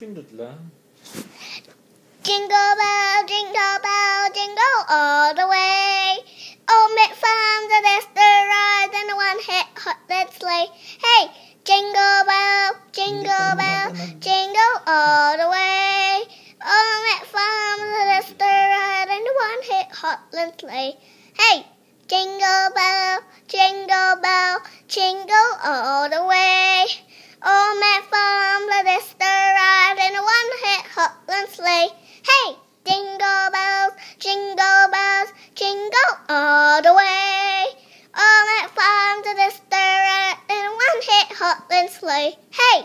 Jingle bell, jingle bell, jingle all the way. Oh, make fun the best the ride and the one hit hot that sleigh. Hey, jingle bell, jingle bell, jingle all the way. Oh, make fun the best the ride and the one hit hot that sleigh. Hey, jingle bell, jingle bell, jingle all the way. sleigh. Hey, jingle bells, jingle bells, jingle all the way. All that fun to the stir in one hit Hot and sleigh. Hey!